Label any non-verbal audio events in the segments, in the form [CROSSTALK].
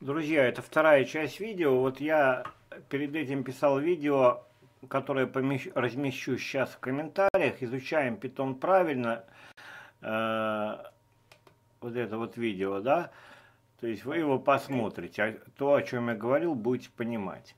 Друзья, это вторая часть видео. Вот я перед этим писал видео, которое помещу, размещу сейчас в комментариях. Изучаем питон правильно. Э, вот это вот видео, да? То есть вы его посмотрите. А то, о чем я говорил, будете понимать.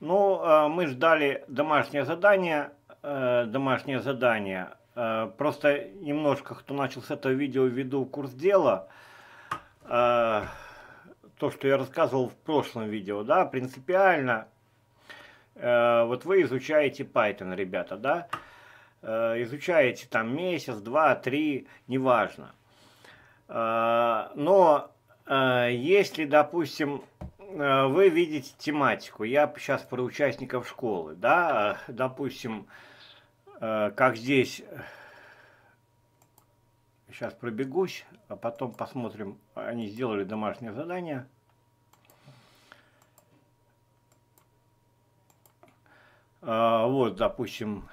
Ну, э, мы ждали домашнее задание. Э, домашнее задание. Э, просто немножко, кто начал с этого видео, введу курс дела. Э, то, что я рассказывал в прошлом видео, да, принципиально э, вот вы изучаете Python, ребята, да, э, изучаете там месяц, два, три, неважно. Э, но э, если, допустим, э, вы видите тематику, я сейчас про участников школы, да, э, допустим, э, как здесь сейчас пробегусь, а потом посмотрим, они сделали домашнее задание. А, вот, допустим,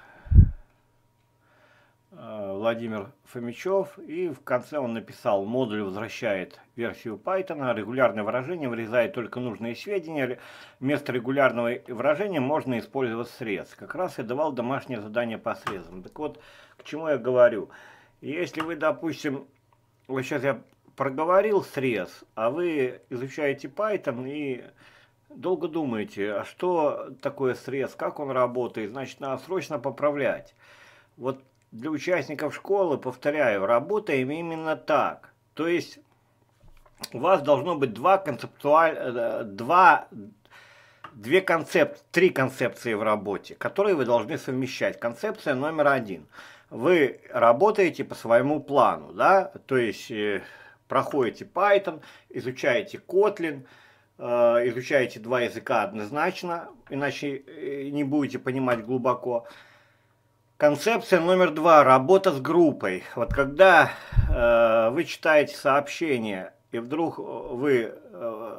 а, Владимир Фомичев, и в конце он написал, модуль возвращает версию Python, регулярное выражение вырезает только нужные сведения, вместо регулярного выражения можно использовать срез. Как раз я давал домашнее задание по срезам. Так вот, к чему я говорю – если вы, допустим, вот сейчас я проговорил срез, а вы изучаете Python и долго думаете, а что такое срез, как он работает, значит, надо срочно поправлять. Вот для участников школы, повторяю, работаем именно так. То есть у вас должно быть два концептуаль... Э, два... две концепции, три концепции в работе, которые вы должны совмещать. Концепция номер один – вы работаете по своему плану, да, то есть э, проходите Python, изучаете Kotlin, э, изучаете два языка однозначно, иначе э, не будете понимать глубоко. Концепция номер два – работа с группой. Вот когда э, вы читаете сообщение, и вдруг вы, э,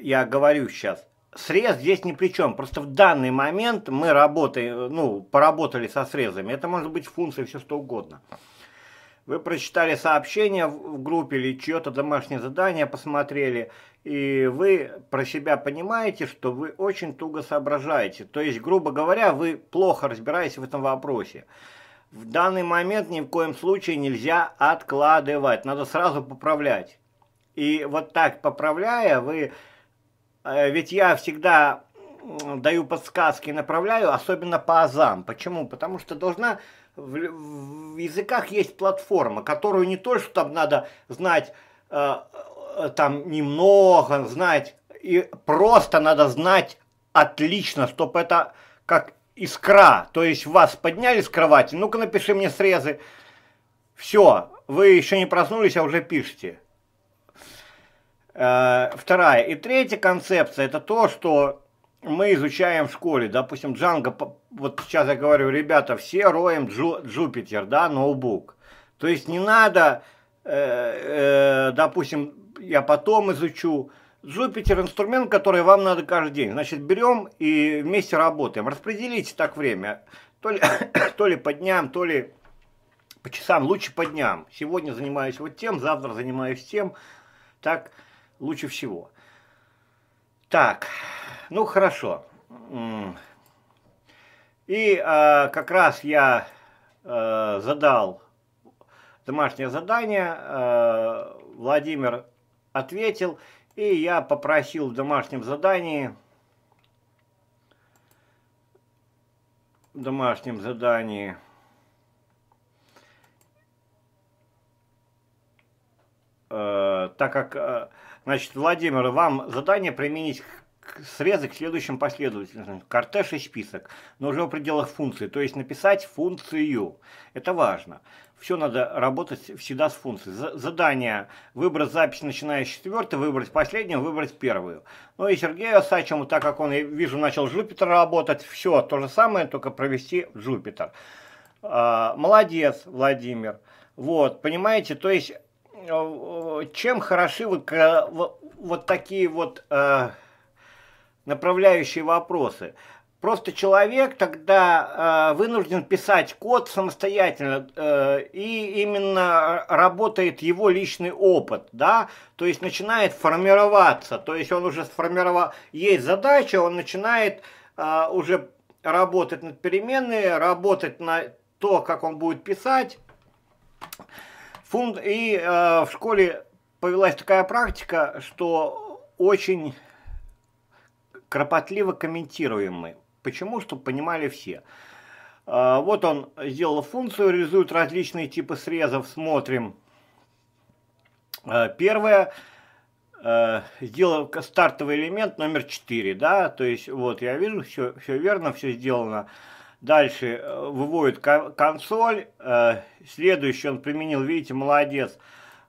я говорю сейчас, срез здесь ни при чем. Просто в данный момент мы работаем, ну, поработали со срезами. Это может быть функция, все что угодно. Вы прочитали сообщение в группе или чье-то домашнее задание посмотрели, и вы про себя понимаете, что вы очень туго соображаете. То есть, грубо говоря, вы плохо разбираетесь в этом вопросе. В данный момент ни в коем случае нельзя откладывать, надо сразу поправлять. И вот так поправляя, вы Э, ведь я всегда даю подсказки, направляю, особенно по азам. Почему? Потому что должна в, в языках есть платформа, которую не то, что там надо знать э, э, там немного, знать, и просто надо знать отлично, чтобы это как искра, то есть вас подняли с кровати, ну-ка напиши мне срезы, все, вы еще не проснулись, а уже пишете. Э, вторая. И третья концепция – это то, что мы изучаем в школе. Допустим, Джанго, вот сейчас я говорю, ребята, все роем Джу, Джупитер, да, ноутбук. То есть не надо, э, э, допустим, я потом изучу. Джупитер – инструмент, который вам надо каждый день. Значит, берем и вместе работаем. Распределите так время. То ли, [COUGHS] то ли по дням, то ли по часам. Лучше по дням. Сегодня занимаюсь вот тем, завтра занимаюсь тем. Так, лучше всего. Так, ну хорошо. И э, как раз я э, задал домашнее задание, э, Владимир ответил, и я попросил в домашнем задании, в домашнем задании, Э, так как, э, значит, Владимир, вам задание применить срезы к следующим последовательностям. Кортеж и список, но уже в пределах функции, то есть написать функцию. Это важно. Все надо работать всегда с функцией. Задание выбрать запись, начиная с четвертой, выбрать последнюю, выбрать первую. Ну и Сергею Сачему, так как он, я вижу, начал Jupyter работать, все то же самое, только провести в А, молодец, Владимир. Вот, понимаете, то есть Э, чем хороши вот, вот такие вот э, направляющие вопросы? Просто человек тогда э, вынужден писать код самостоятельно, э, и именно работает его личный опыт, да, то есть начинает формироваться, то есть он уже сформировал, есть задача, он начинает э, уже работать над переменной, работать на то, как он будет писать, Фунт... И э, в школе повелась такая практика, что очень кропотливо комментируем мы. Почему? Чтобы понимали все. Э, вот он сделал функцию, реализует различные типы срезов, смотрим. Э, первое э, сделал стартовый элемент номер 4, да, то есть вот я вижу, все, все верно, все сделано. Дальше э, выводит консоль. Э, следующий он применил, видите, молодец.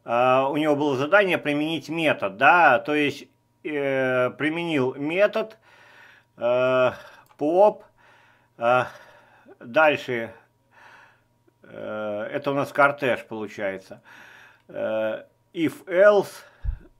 Э, у него было задание применить метод, да, то есть применил метод pop. Дальше это у нас кортеж получается. If else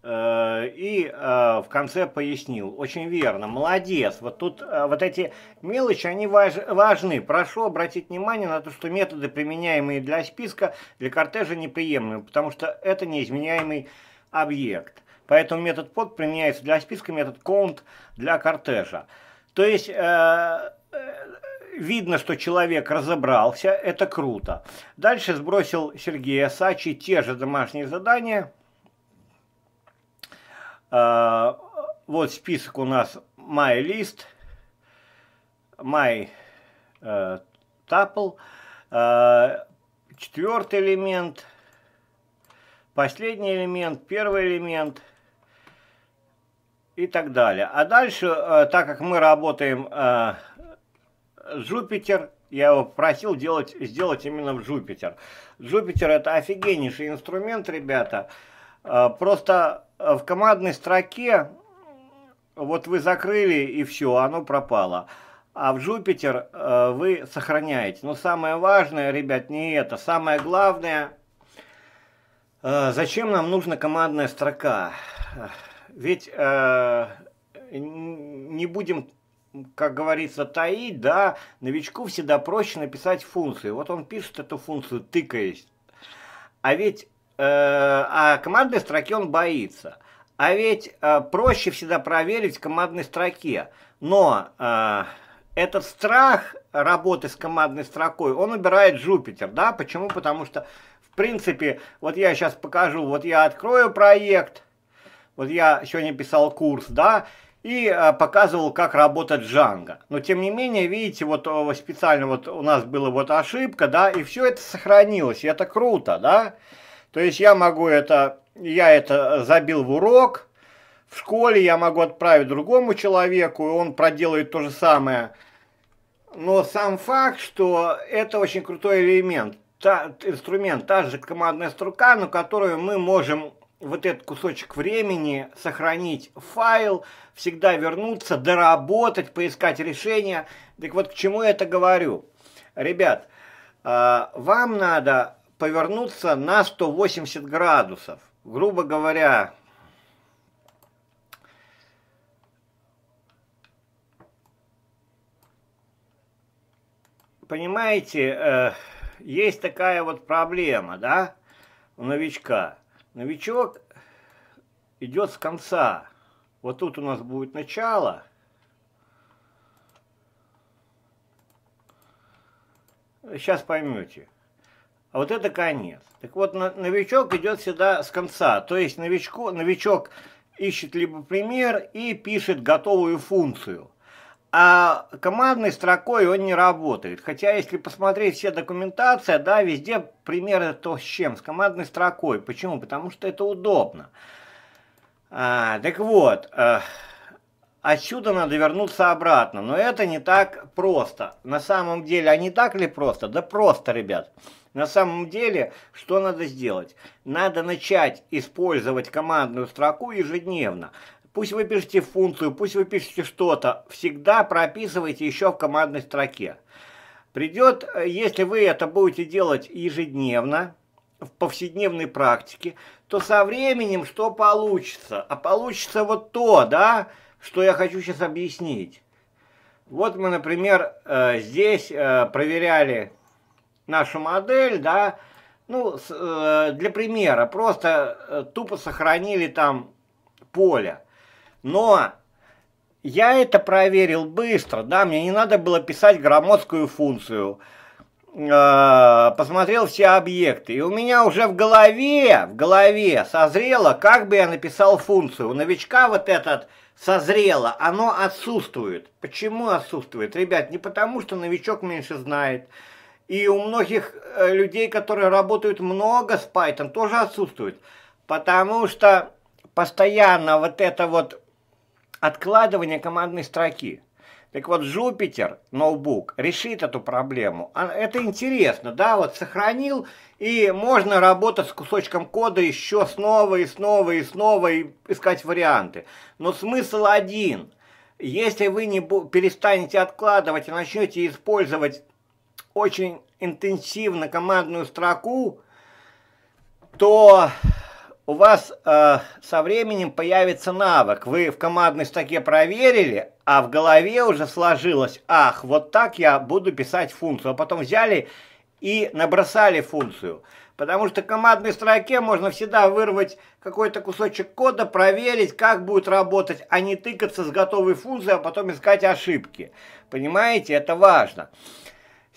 Э, и э, в конце пояснил. Очень верно, молодец. Вот тут э, вот эти мелочи, они важ, важны. Прошу обратить внимание на то, что методы, применяемые для списка, для кортежа неприемлемы, потому что это неизменяемый объект. Поэтому метод под применяется для списка, метод count для кортежа. То есть видно, что человек разобрался, это круто. Дальше сбросил Сергей Асачи те же домашние задания – а, вот список у нас My List, My э, Tuple, э, четвертый элемент, последний элемент, первый элемент и так далее. А дальше, э, так как мы работаем э, Jupyter, я его просил делать, сделать именно в Jupyter. Jupyter это офигеннейший инструмент, ребята. Э, просто в командной строке вот вы закрыли и все, оно пропало. А в Jupyter э, вы сохраняете. Но самое важное, ребят, не это. Самое главное, э, зачем нам нужна командная строка? Ведь э, не будем, как говорится, таить, да, новичку всегда проще написать функцию. Вот он пишет эту функцию, тыкаясь. А ведь Э, а командной строки он боится. А ведь э, проще всегда проверить в командной строке. Но э, этот страх работы с командной строкой, он убирает Jupyter, да? Почему? Потому что, в принципе, вот я сейчас покажу, вот я открою проект, вот я сегодня писал курс, да, и э, показывал, как работает Django. Но, тем не менее, видите, э, вот специально вот у нас была вот ошибка, да, и все это сохранилось, и это круто, да? То есть я могу это, я это забил в урок, в школе я могу отправить другому человеку, и он проделает то же самое. Но сам факт, что это очень крутой элемент, та, инструмент, та же командная струка, на которую мы можем вот этот кусочек времени, сохранить файл, всегда вернуться, доработать, поискать решение. Так вот, к чему я это говорю? Ребят, а, вам надо повернуться на 180 градусов. Грубо говоря, понимаете, э, есть такая вот проблема, да, у новичка. Новичок идет с конца. Вот тут у нас будет начало. Сейчас поймете а вот это конец. Так вот, новичок идет всегда с конца, то есть новичку, новичок ищет либо пример и пишет готовую функцию. А командной строкой он не работает. Хотя, если посмотреть все документация, да, везде примеры то с чем, с командной строкой. Почему? Потому что это удобно. А, так вот, э, отсюда надо вернуться обратно. Но это не так просто. На самом деле, а не так ли просто? Да просто, ребят. На самом деле, что надо сделать? Надо начать использовать командную строку ежедневно. Пусть вы пишете функцию, пусть вы пишете что-то. Всегда прописывайте еще в командной строке. Придет, если вы это будете делать ежедневно, в повседневной практике, то со временем что получится? А получится вот то, да, что я хочу сейчас объяснить. Вот мы, например, э, здесь э, проверяли нашу модель, да, ну, э, для примера, просто тупо сохранили там поле. Но я это проверил быстро, да, мне не надо было писать громоздкую функцию. Посмотрел все объекты, и у меня уже в голове, в голове созрело, как бы я написал функцию. У новичка вот этот созрело, оно отсутствует. Почему отсутствует? Ребят, не потому, что новичок меньше знает. И у многих э, людей, которые работают много с Python, тоже отсутствует. Потому что постоянно вот это вот откладывание командной строки – так вот, Jupyter ноутбук решит эту проблему. А, это интересно, да, вот сохранил, и можно работать с кусочком кода еще снова и снова и снова и искать варианты. Но смысл один. Если вы не перестанете откладывать и начнете использовать очень интенсивно командную строку, то у вас э, со временем появится навык. Вы в командной строке проверили, а в голове уже сложилось, ах, вот так я буду писать функцию. А потом взяли и набросали функцию. Потому что в командной строке можно всегда вырвать какой-то кусочек кода, проверить, как будет работать, а не тыкаться с готовой функцией, а потом искать ошибки. Понимаете, это важно.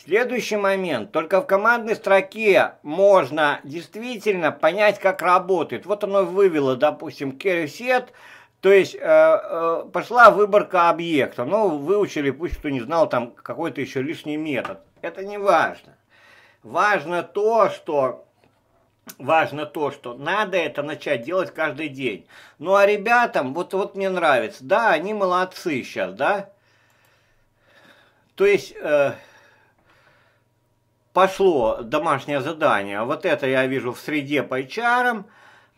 Следующий момент. Только в командной строке можно действительно понять, как работает. Вот оно вывело, допустим, carry set, то есть э, э, пошла выборка объекта. Ну, выучили, пусть кто не знал, там какой-то еще лишний метод. Это не важно. Важно то, что важно то, что надо это начать делать каждый день. Ну а ребятам, вот, вот мне нравится, да, они молодцы сейчас, да. То есть... Э, пошло домашнее задание. Вот это я вижу в среде по HR,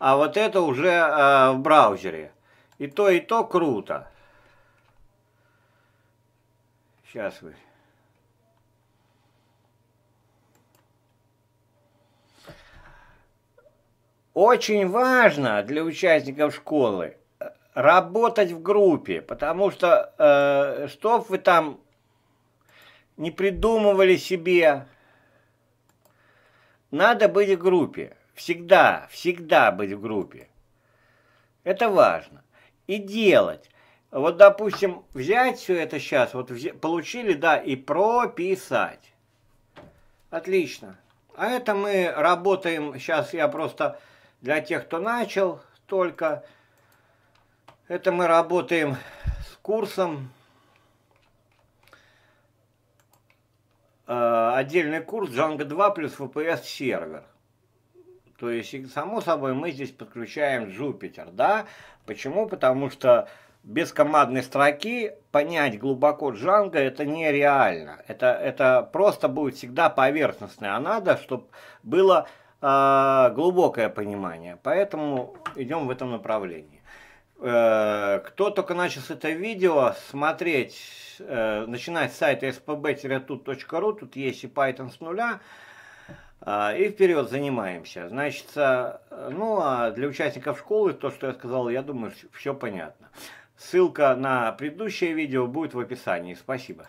а вот это уже э, в браузере. И то, и то круто. Сейчас вы... Очень важно для участников школы э, работать в группе, потому что э, что вы там не придумывали себе, надо быть в группе. Всегда, всегда быть в группе. Это важно. И делать. Вот, допустим, взять все это сейчас, вот получили, да, и прописать. Отлично. А это мы работаем, сейчас я просто для тех, кто начал только, это мы работаем с курсом Э, отдельный курс Django 2 плюс VPS сервер. То есть, само собой, мы здесь подключаем Jupyter, да? Почему? Потому что без командной строки понять глубоко Django это нереально. Это, это просто будет всегда поверхностное, а надо, чтобы было э, глубокое понимание. Поэтому идем в этом направлении. Э, кто только начал это видео смотреть, э, начинать с сайта spb-tut.ru, тут есть и Python с нуля, э, и вперед занимаемся. Значит, ну а для участников школы, то, что я сказал, я думаю, все понятно. Ссылка на предыдущее видео будет в описании. Спасибо.